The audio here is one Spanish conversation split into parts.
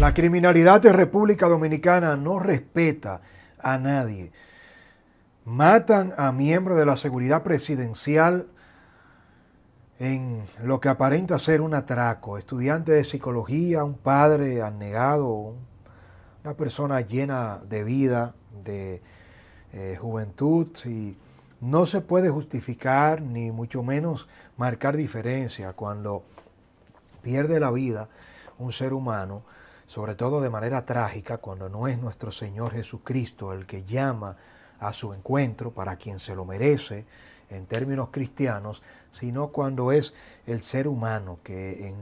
La criminalidad de República Dominicana no respeta a nadie. Matan a miembros de la seguridad presidencial en lo que aparenta ser un atraco. Estudiante de psicología, un padre anegado, una persona llena de vida, de eh, juventud y no se puede justificar ni mucho menos marcar diferencia cuando pierde la vida un ser humano sobre todo de manera trágica, cuando no es nuestro Señor Jesucristo el que llama a su encuentro para quien se lo merece en términos cristianos, sino cuando es el ser humano que en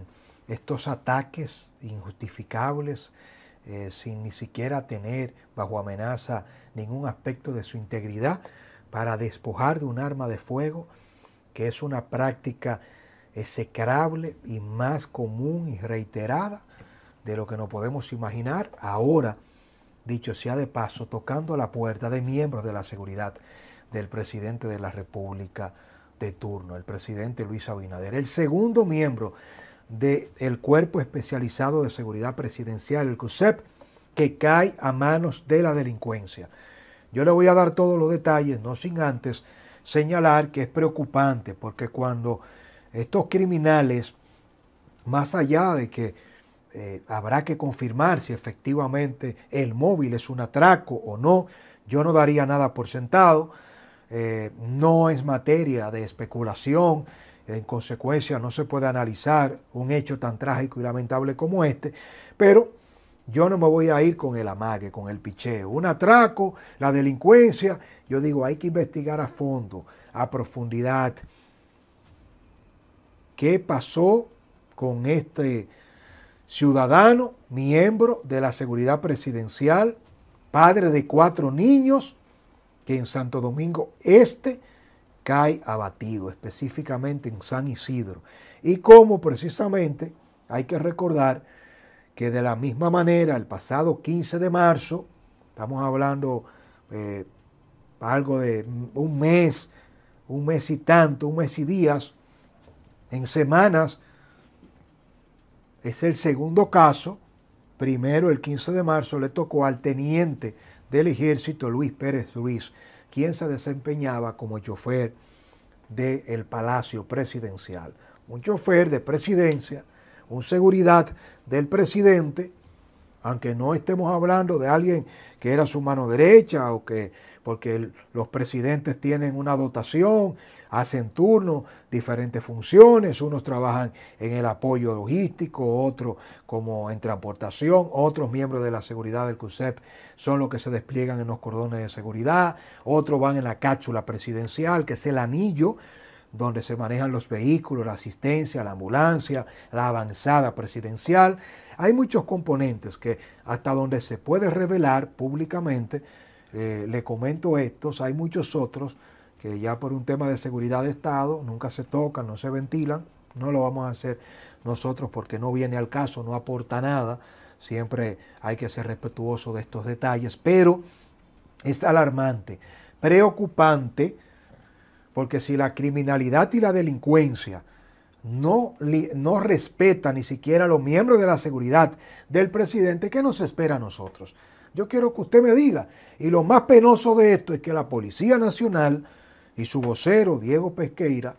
estos ataques injustificables, eh, sin ni siquiera tener bajo amenaza ningún aspecto de su integridad, para despojar de un arma de fuego, que es una práctica execrable y más común y reiterada de lo que nos podemos imaginar ahora, dicho sea de paso, tocando la puerta de miembros de la seguridad del presidente de la República de turno, el presidente Luis Abinader. El segundo miembro del Cuerpo Especializado de Seguridad Presidencial, el CUSEP, que cae a manos de la delincuencia. Yo le voy a dar todos los detalles, no sin antes señalar que es preocupante, porque cuando estos criminales, más allá de que eh, habrá que confirmar si efectivamente el móvil es un atraco o no. Yo no daría nada por sentado. Eh, no es materia de especulación. En consecuencia, no se puede analizar un hecho tan trágico y lamentable como este. Pero yo no me voy a ir con el amague, con el picheo. Un atraco, la delincuencia. Yo digo, hay que investigar a fondo, a profundidad. ¿Qué pasó con este ciudadano, miembro de la seguridad presidencial, padre de cuatro niños, que en Santo Domingo Este cae abatido, específicamente en San Isidro. Y como precisamente hay que recordar que de la misma manera, el pasado 15 de marzo, estamos hablando eh, algo de un mes, un mes y tanto, un mes y días, en semanas es el segundo caso. Primero, el 15 de marzo, le tocó al teniente del ejército Luis Pérez Ruiz, quien se desempeñaba como chofer del Palacio Presidencial. Un chofer de presidencia, un seguridad del presidente, aunque no estemos hablando de alguien que era su mano derecha o que porque los presidentes tienen una dotación, hacen turno, diferentes funciones, unos trabajan en el apoyo logístico, otros como en transportación, otros miembros de la seguridad del CUSEP son los que se despliegan en los cordones de seguridad, otros van en la cápsula presidencial, que es el anillo donde se manejan los vehículos, la asistencia, la ambulancia, la avanzada presidencial. Hay muchos componentes que hasta donde se puede revelar públicamente, eh, le comento estos, hay muchos otros que ya por un tema de seguridad de Estado nunca se tocan, no se ventilan, no lo vamos a hacer nosotros porque no viene al caso, no aporta nada, siempre hay que ser respetuoso de estos detalles, pero es alarmante, preocupante, porque si la criminalidad y la delincuencia no, no respeta ni siquiera a los miembros de la seguridad del presidente, ¿qué nos espera a nosotros? Yo quiero que usted me diga. Y lo más penoso de esto es que la Policía Nacional y su vocero, Diego Pesqueira,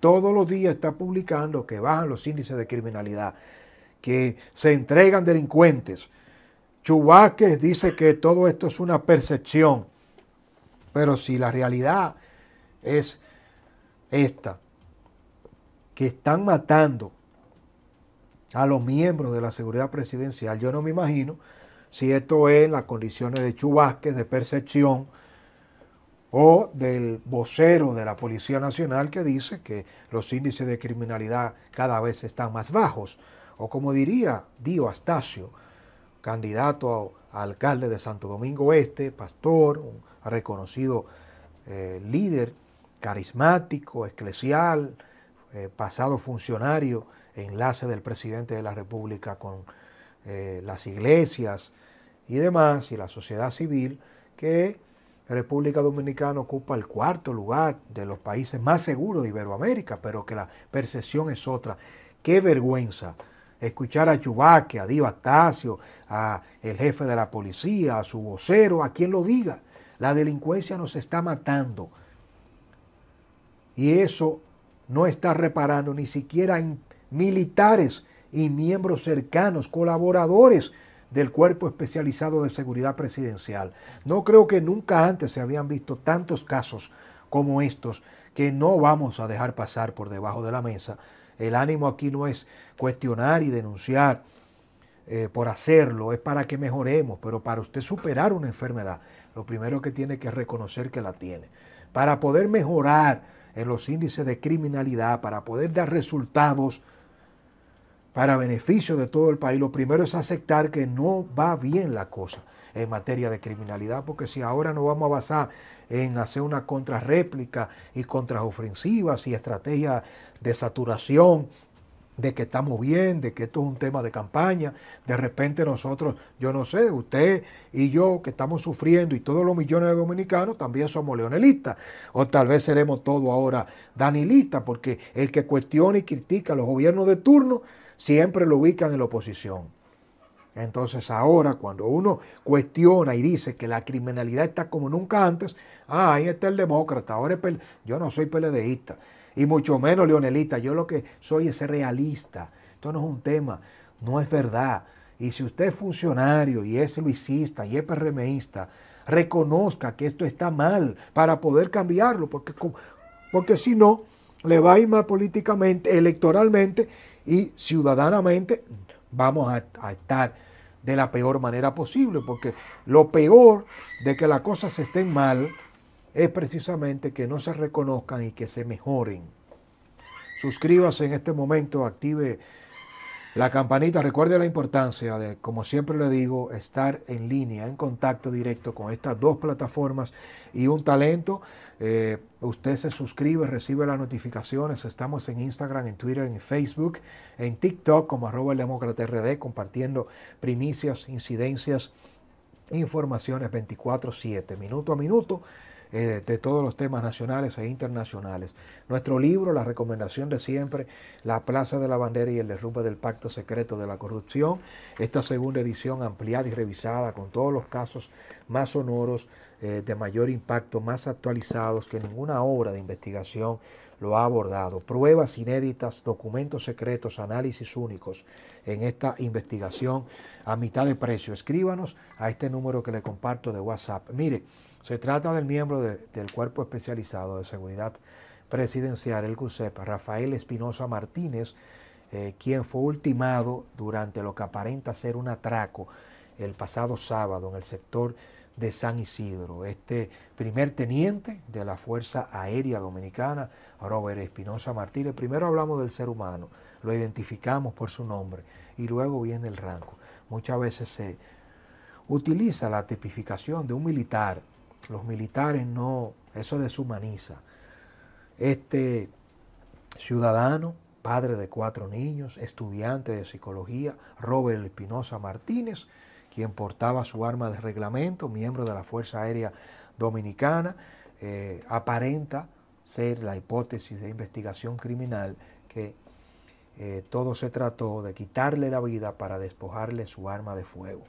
todos los días está publicando que bajan los índices de criminalidad, que se entregan delincuentes. Chubáquez dice que todo esto es una percepción, pero si la realidad es esta, que están matando a los miembros de la seguridad presidencial, yo no me imagino si esto es las condiciones de Chubasque, de percepción, o del vocero de la Policía Nacional que dice que los índices de criminalidad cada vez están más bajos, o como diría Dio Astacio, candidato a, alcalde de Santo Domingo Este, pastor, un reconocido eh, líder carismático, eclesial, eh, pasado funcionario, enlace del presidente de la República con eh, las iglesias y demás, y la sociedad civil, que República Dominicana ocupa el cuarto lugar de los países más seguros de Iberoamérica, pero que la percepción es otra. Qué vergüenza escuchar a Chubaque, a Diva tasio a el jefe de la policía, a su vocero, a quien lo diga. La delincuencia nos está matando. Y eso no está reparando ni siquiera en militares y miembros cercanos, colaboradores del Cuerpo Especializado de Seguridad Presidencial. No creo que nunca antes se habían visto tantos casos como estos que no vamos a dejar pasar por debajo de la mesa. El ánimo aquí no es cuestionar y denunciar eh, por hacerlo, es para que mejoremos, pero para usted superar una enfermedad, lo primero que tiene que reconocer que la tiene. Para poder mejorar en los índices de criminalidad, para poder dar resultados, para beneficio de todo el país, lo primero es aceptar que no va bien la cosa en materia de criminalidad, porque si ahora nos vamos a basar en hacer una contrarréplica y contraofensivas y estrategias de saturación, de que estamos bien, de que esto es un tema de campaña, de repente nosotros, yo no sé, usted y yo que estamos sufriendo y todos los millones de dominicanos también somos leonelistas, o tal vez seremos todos ahora danilistas, porque el que cuestiona y critica a los gobiernos de turno, siempre lo ubican en la oposición. Entonces ahora cuando uno cuestiona y dice que la criminalidad está como nunca antes, ah, ahí está el demócrata, ahora es yo no soy peledeísta y mucho menos leonelista, yo lo que soy es realista. Esto no es un tema, no es verdad. Y si usted es funcionario y es luisista y es PRMista, reconozca que esto está mal para poder cambiarlo, porque, porque si no, le va a ir mal políticamente, electoralmente, y ciudadanamente vamos a, estar de la peor manera posible, porque lo peor de que las cosas estén mal es precisamente que no se reconozcan y que se mejoren. Suscríbase en este momento, active la campanita, recuerde la importancia de, como siempre le digo, estar en línea, en contacto directo con estas dos plataformas y un talento. Eh, usted se suscribe, recibe las notificaciones. Estamos en Instagram, en Twitter, en Facebook, en TikTok como arroba el demócrata RD, compartiendo primicias, incidencias, informaciones 24/7, minuto a minuto. Eh, de todos los temas nacionales e internacionales. Nuestro libro, la recomendación de siempre, La Plaza de la Bandera y el derrumbe del Pacto Secreto de la Corrupción, esta segunda edición ampliada y revisada con todos los casos más sonoros, eh, de mayor impacto, más actualizados que ninguna obra de investigación lo ha abordado. Pruebas inéditas, documentos secretos, análisis únicos en esta investigación a mitad de precio. Escríbanos a este número que le comparto de WhatsApp. Mire, se trata del miembro del Cuerpo Especializado de Seguridad Presidencial, el GUSEP, Rafael Espinosa Martínez, eh, quien fue ultimado durante lo que aparenta ser un atraco el pasado sábado en el sector de San Isidro. Este primer teniente de la Fuerza Aérea Dominicana, Robert Espinosa Martínez, primero hablamos del ser humano, lo identificamos por su nombre y luego viene el rango. Muchas veces se utiliza la tipificación de un militar. Los militares no, eso deshumaniza. Este ciudadano, padre de cuatro niños, estudiante de psicología, Robert Espinosa Martínez, quien portaba su arma de reglamento, miembro de la Fuerza Aérea Dominicana, eh, aparenta ser la hipótesis de investigación criminal que eh, todo se trató de quitarle la vida para despojarle su arma de fuego.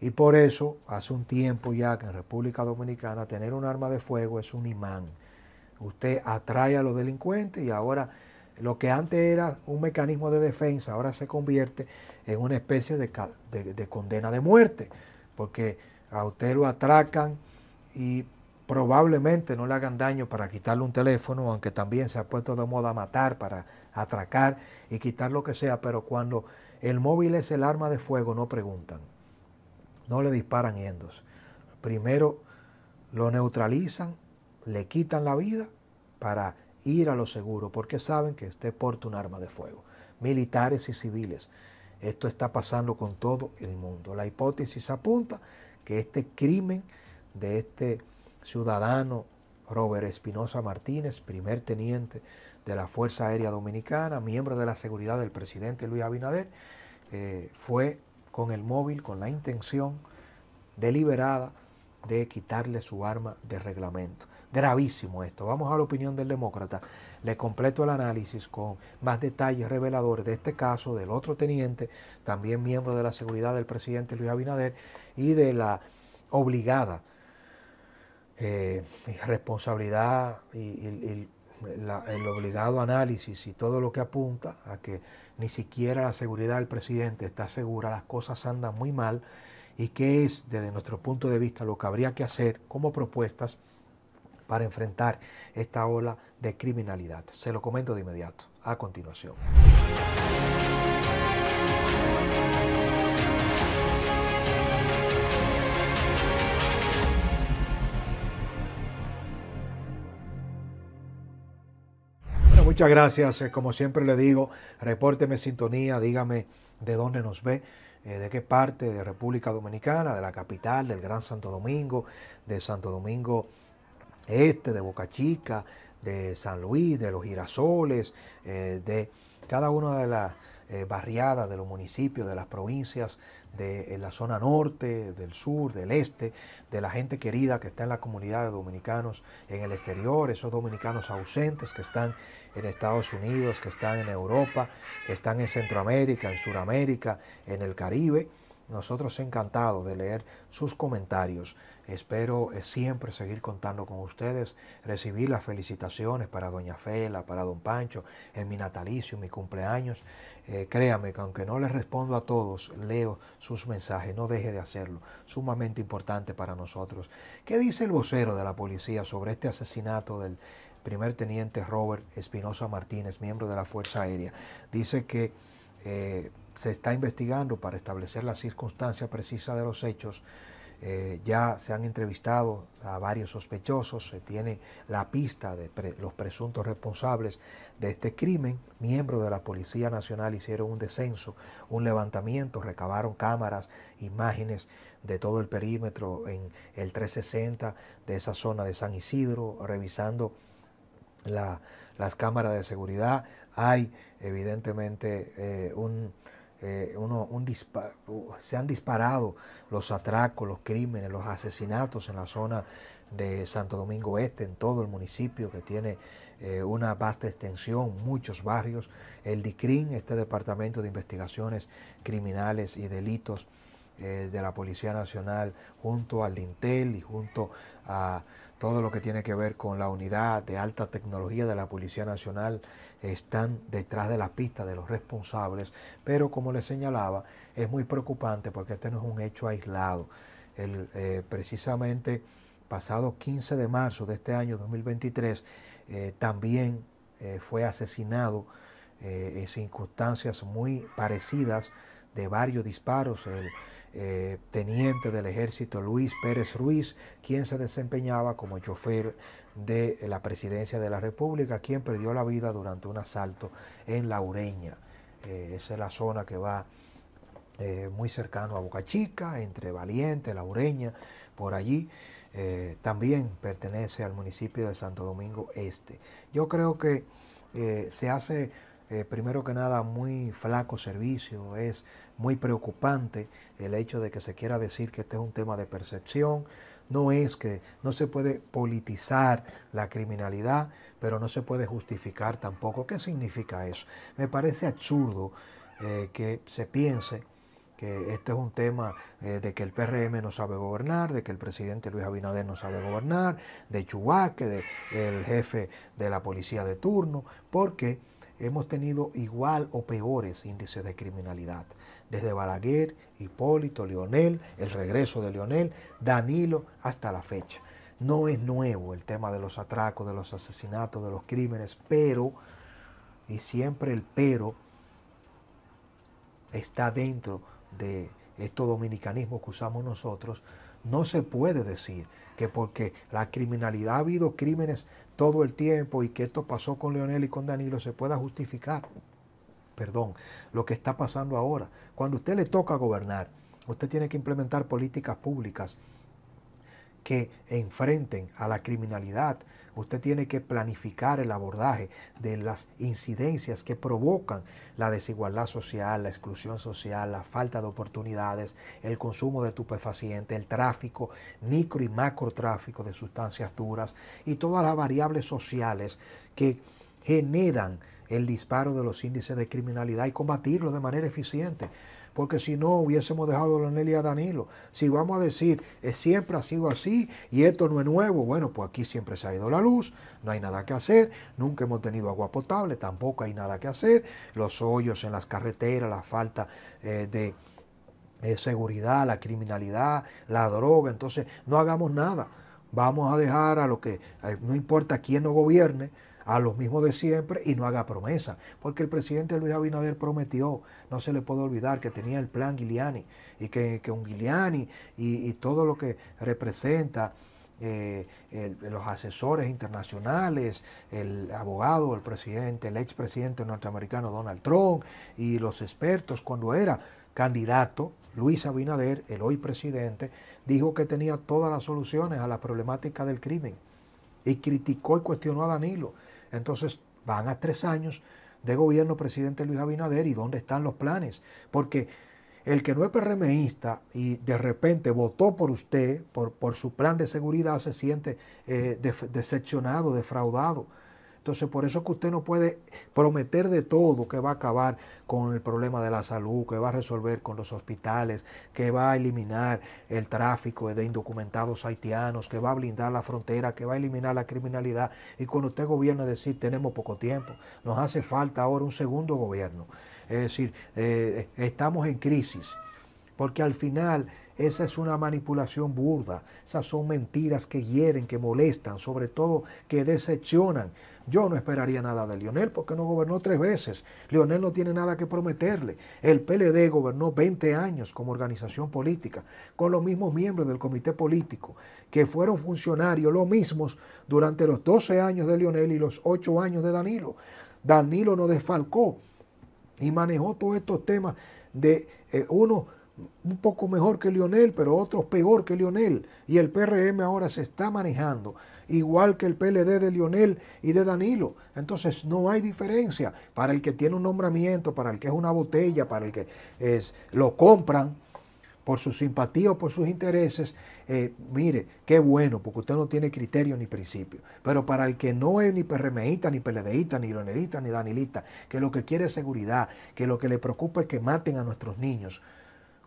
Y por eso, hace un tiempo ya que en República Dominicana tener un arma de fuego es un imán. Usted atrae a los delincuentes y ahora lo que antes era un mecanismo de defensa, ahora se convierte es una especie de, condena de muerte, porque a usted lo atracan y probablemente no le hagan daño para quitarle un teléfono, aunque también se ha puesto de moda matar para atracar y quitar lo que sea, pero cuando el móvil es el arma de fuego, no preguntan, no le disparan yendos. Primero lo neutralizan, le quitan la vida para ir a lo seguro, porque saben que usted porta un arma de fuego, militares y civiles. Esto está pasando con todo el mundo. La hipótesis apunta que este crimen de este ciudadano Robert Espinosa Martínez, primer teniente de la Fuerza Aérea Dominicana, miembro de la seguridad del presidente Luis Abinader, eh, fue con el móvil, con la intención deliberada de quitarle su arma de reglamento. Gravísimo esto. Vamos a la opinión del demócrata. Le completo el análisis con más detalles reveladores de este caso, del otro teniente, también miembro de la seguridad del presidente Luis Abinader, y de la obligada eh, responsabilidad y, el obligado análisis y todo lo que apunta a que ni siquiera la seguridad del presidente está segura, las cosas andan muy mal y qué es desde nuestro punto de vista lo que habría que hacer como propuestas para enfrentar esta ola de criminalidad. Se lo comento de inmediato, a continuación. muchas gracias. Eh, como siempre le digo, repórteme sintonía, dígame de dónde nos ve, eh, de qué parte de República Dominicana, de la capital, del Gran Santo Domingo, de Santo Domingo este, de Boca Chica, de San Luis, de los Girasoles, eh, de cada una de las eh, barriadas de los municipios, de las provincias, de la zona norte, del sur, del este, de la gente querida que está en la comunidad de dominicanos en el exterior, esos dominicanos ausentes que están en Estados Unidos, que están en Europa, que están en Centroamérica, en Sudamérica, en el Caribe. Nosotros encantados de leer sus comentarios. Espero eh, siempre seguir contando con ustedes. Recibir las felicitaciones para Doña Fela, para Don Pancho, en mi natalicio, en mi cumpleaños. Eh, créame que aunque no les respondo a todos, leo sus mensajes. No deje de hacerlo. Sumamente importante para nosotros. ¿Qué dice el vocero de la policía sobre este asesinato del primer teniente Robert Espinosa Martínez, miembro de la Fuerza Aérea? Dice que... Eh, se está investigando para establecer la circunstancia precisa de los hechos. Eh, ya se han entrevistado a varios sospechosos, se tiene la pista de los presuntos responsables de este crimen. Miembros de la Policía Nacional hicieron un descenso, un levantamiento, recabaron cámaras, imágenes de todo el perímetro en el 360 de esa zona de San Isidro, revisando las cámaras de seguridad. Hay evidentemente eh, un eh, uno, se han disparado los atracos, los crímenes, los asesinatos en la zona de Santo Domingo Este, en todo el municipio que tiene eh, una vasta extensión, muchos barrios. El DICRIN, este Departamento de Investigaciones Criminales y Delitos eh, de la Policía Nacional, junto al lintel y junto a todo lo que tiene que ver con la unidad de alta tecnología de la Policía Nacional están detrás de la pista de los responsables, pero como les señalaba, es muy preocupante porque este no es un hecho aislado. El, eh, precisamente pasado 15 de marzo de este año 2023, eh, también eh, fue asesinado en circunstancias muy parecidas de varios disparos. Eh, teniente del ejército Luis Pérez Ruiz, quien se desempeñaba como chofer de la presidencia de la República, quien perdió la vida durante un asalto en La Ureña. Eh, esa es la zona que va eh, muy cercano a Boca Chica, entre Valiente, La Ureña, por allí. también pertenece al municipio de Santo Domingo Este. Yo creo que se hace eh, primero que nada, muy flaco servicio, es muy preocupante el hecho de que se quiera decir que este es un tema de percepción, no es que no se puede politizar la criminalidad, pero no se puede justificar tampoco. ¿Qué significa eso? Me parece absurdo eh, que se piense que este es un tema eh, de que el PRM no sabe gobernar, de que el presidente Luis Abinader no sabe gobernar, de Chubac, de el jefe de la policía de turno, porque hemos tenido igual o peores índices de criminalidad. Desde Balaguer, Hipólito, Leonel, el regreso de Leonel, Danilo, hasta la fecha. No es nuevo el tema de los atracos, de los asesinatos, de los crímenes, pero, y siempre el pero, está dentro de esto dominicanismo que usamos nosotros, no se puede decir que porque la criminalidad ha habido crímenes todo el tiempo y que esto pasó con Leonel y con Danilo se pueda justificar. Perdón, lo que está pasando ahora. Cuando usted le toca gobernar, usted tiene que implementar políticas públicas que enfrenten a la criminalidad. Usted tiene que planificar el abordaje de las incidencias que provocan la desigualdad social, la exclusión social, la falta de oportunidades, el consumo de estupefacientes, el tráfico, micro y macro tráfico de sustancias duras y todas las variables sociales que generan el disparo de los índices de criminalidad y combatirlo de manera eficiente porque si no hubiésemos dejado a Leonel Danilo. Si vamos a decir, eh, siempre ha sido así y esto no es nuevo, bueno, pues aquí siempre se ha ido la luz, no hay nada que hacer, nunca hemos tenido agua potable, tampoco hay nada que hacer, los hoyos en las carreteras, la falta eh, de... Eh, seguridad, la criminalidad, la droga, entonces no hagamos nada. Vamos a dejar a lo que, no importa quién nos gobierne, a los mismos de siempre y no haga promesa. Porque el presidente Luis Abinader prometió, no se le puede olvidar, que tenía el plan Guiliani y que, un Giliani y, todo lo que representa. Eh, los asesores internacionales, el abogado, el presidente, el expresidente norteamericano Donald Trump y los expertos cuando era candidato, Luis Abinader, el hoy presidente, dijo que tenía todas las soluciones a la problemática del crimen y criticó y cuestionó a Danilo entonces van a tres años de gobierno presidente Luis Abinader y dónde están los planes. Porque el que no es PRMista y de repente votó por usted, por, su plan de seguridad, se siente eh, decepcionado, defraudado. Entonces, por eso que usted no puede prometer de todo que va a acabar con el problema de la salud, que va a resolver con los hospitales, que va a eliminar el tráfico de indocumentados haitianos, que va a blindar la frontera, que va a eliminar la criminalidad. Y cuando usted gobierna, decir, tenemos poco tiempo, nos hace falta ahora un segundo gobierno. Es decir, eh, estamos en crisis, porque al final esa es una manipulación burda. Esas son mentiras que hieren, que molestan, sobre todo que decepcionan. Yo no esperaría nada de Lionel porque no gobernó tres veces. Lionel no tiene nada que prometerle. El PLD gobernó 20 años como organización política, con los mismos miembros del comité político, que fueron funcionarios los mismos durante los 12 años de Lionel y los 8 años de Danilo. Danilo no desfalcó y manejó todos estos temas de eh, uno un poco mejor que Lionel, pero otros peor que Lionel. Y el PRM ahora se está manejando, igual que el PLD de Lionel y de Danilo. Entonces no hay diferencia para el que tiene un nombramiento, para el que es una botella, para el que es, lo compran por su simpatía o por sus intereses, eh, mire, qué bueno, porque usted no tiene criterio ni principio. Pero para el que no es ni PRMista, ni PLDista, ni Lionelita, ni Danilita, que lo que quiere es seguridad, que lo que le preocupa es que maten a nuestros niños,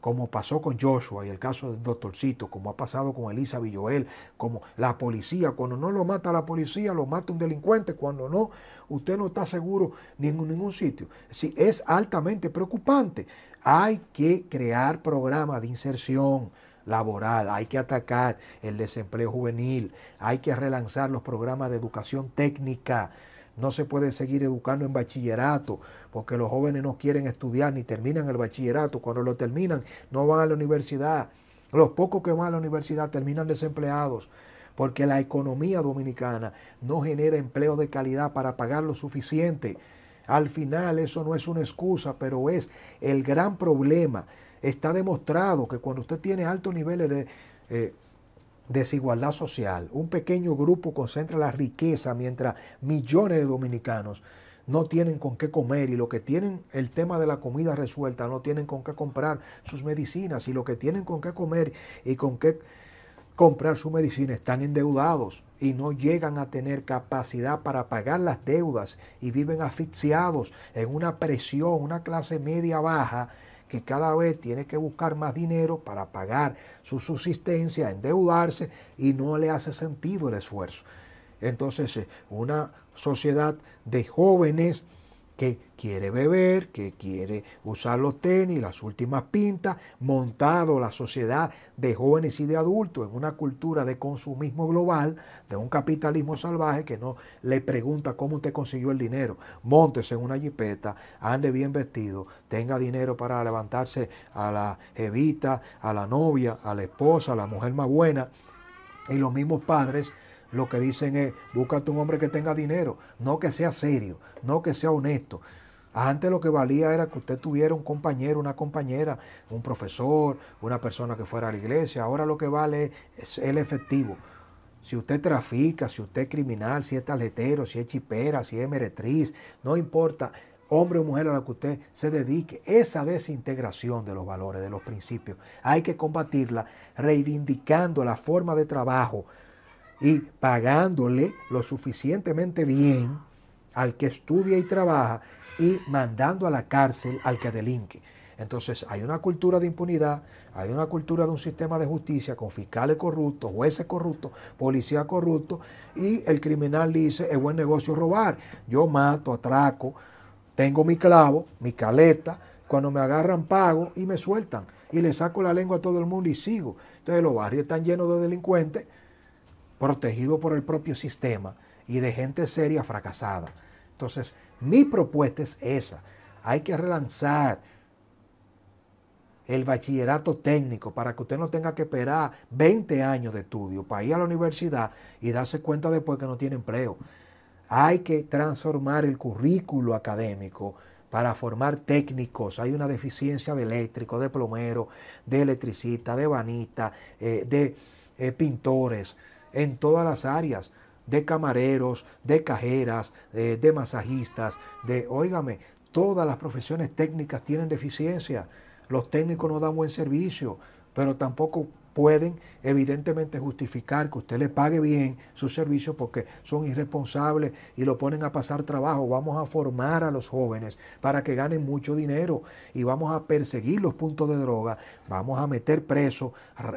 como pasó con Joshua y el caso del doctorcito, como ha pasado con Elisa Villoel, como la policía, cuando no lo mata la policía, lo mata un delincuente, cuando no, usted no está seguro ni en ningún sitio. es altamente preocupante. Hay que crear programas de inserción laboral, hay que atacar el desempleo juvenil, hay que relanzar los programas de educación técnica no se puede seguir educando en bachillerato, porque los jóvenes no quieren estudiar ni terminan el bachillerato. Cuando lo terminan, no van a la universidad. Los pocos que van a la universidad terminan desempleados, porque la economía dominicana no genera empleo de calidad para pagar lo suficiente. Al final eso no es una excusa, pero es el gran problema. Está demostrado que cuando usted tiene altos niveles de eh, desigualdad social. Un pequeño grupo concentra la riqueza mientras millones de dominicanos no tienen con qué comer y lo que tienen el tema de la comida resuelta, no tienen con qué comprar sus medicinas y lo que tienen con qué comer y con qué comprar su medicina están endeudados y no llegan a tener capacidad para pagar las deudas y viven asfixiados en una presión, una clase media baja que cada vez tiene que buscar más dinero para pagar su subsistencia, endeudarse y no le hace sentido el esfuerzo. Entonces, eh, una sociedad de jóvenes que quiere beber, que quiere usar los tenis, las últimas pintas, montado la sociedad de jóvenes y de adultos en una cultura de consumismo global, de un capitalismo salvaje que no le pregunta cómo te consiguió el dinero. Móntese en una jipeta, ande bien vestido, tenga dinero para levantarse a la jevita, a la novia, a la esposa, a la mujer más buena. Y los mismos padres lo que dicen es, búscate un hombre que tenga dinero, no que sea serio, no que sea honesto. Antes lo que valía era que usted tuviera un compañero, una compañera, un profesor, una persona que fuera a la iglesia. Ahora lo que vale es el efectivo. Si usted trafica, si usted es criminal, si es tarjetero, si es chipera, si es meretriz, no importa, hombre o mujer a la que usted se dedique, esa desintegración de los valores, de los principios, hay que combatirla reivindicando la forma de trabajo, y pagándole lo suficientemente bien al que estudia y trabaja y mandando a la cárcel al que delinque. Entonces hay una cultura de impunidad, hay una cultura de un sistema de justicia con fiscales corruptos, jueces corruptos, policías corruptos y el criminal dice es buen negocio robar. Yo mato, atraco, tengo mi clavo, mi caleta, cuando me agarran pago y me sueltan y le saco la lengua a todo el mundo y sigo. Entonces los barrios están llenos de delincuentes protegido por el propio sistema y de gente seria fracasada. Entonces, mi propuesta es esa. Hay que relanzar el bachillerato técnico para que usted no tenga que esperar 20 años de estudio para ir a la universidad y darse cuenta después que no tiene empleo. Hay que transformar el currículo académico para formar técnicos. Hay una deficiencia de eléctrico, de plomero, de electricista, de banista, eh, de eh, pintores en todas las áreas, de camareros, de cajeras, eh, de, masajistas, de, óigame, todas las profesiones técnicas tienen deficiencia. Los técnicos no dan buen servicio, pero tampoco pueden evidentemente justificar que usted le pague bien sus servicios porque son irresponsables y lo ponen a pasar trabajo. Vamos a formar a los jóvenes para que ganen mucho dinero y vamos a perseguir los puntos de droga. Vamos a meter presos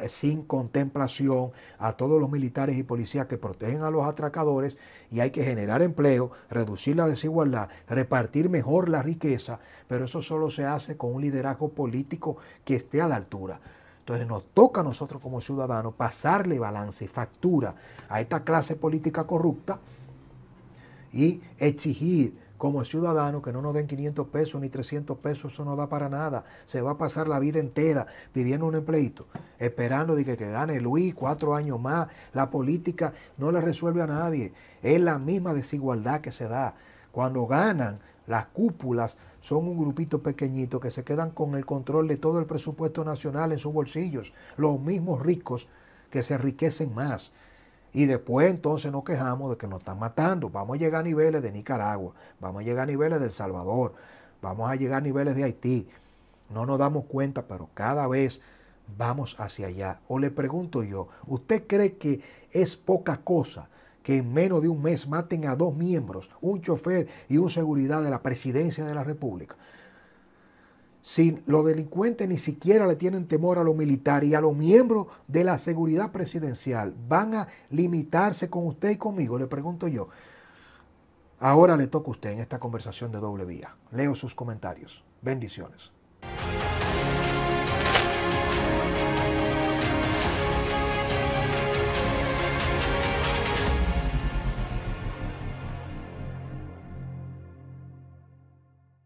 sin contemplación a todos los militares y policías que protegen a los atracadores y hay que generar empleo, reducir la desigualdad, repartir mejor la riqueza, pero eso solo se hace con un liderazgo político que esté a la altura. Entonces nos toca a nosotros como ciudadanos pasarle balance y factura a esta clase política corrupta y exigir como ciudadanos que no nos den 500 pesos ni 300 pesos, eso no da para nada. Se va a pasar la vida entera pidiendo un empleito, esperando de que, que gane Luis cuatro años más. La política no le resuelve a nadie. Es la misma desigualdad que se da. Cuando ganan las cúpulas son un grupito pequeñito que se quedan con el control de todo el presupuesto nacional en sus bolsillos, los mismos ricos que se enriquecen más. Y después entonces nos quejamos de que nos están matando. Vamos a llegar a niveles de Nicaragua, vamos a llegar a niveles de El Salvador, vamos a llegar a niveles de Haití. No nos damos cuenta, pero cada vez vamos hacia allá. O le pregunto yo, ¿usted cree que es poca cosa que en menos de un mes maten a dos miembros, un chofer y un seguridad de la presidencia de la República. Si los delincuentes ni siquiera le tienen temor a los militares y a los miembros de la seguridad presidencial, van a limitarse con usted y conmigo, le pregunto yo. Ahora le toca a usted en esta conversación de doble vía. Leo sus comentarios. Bendiciones.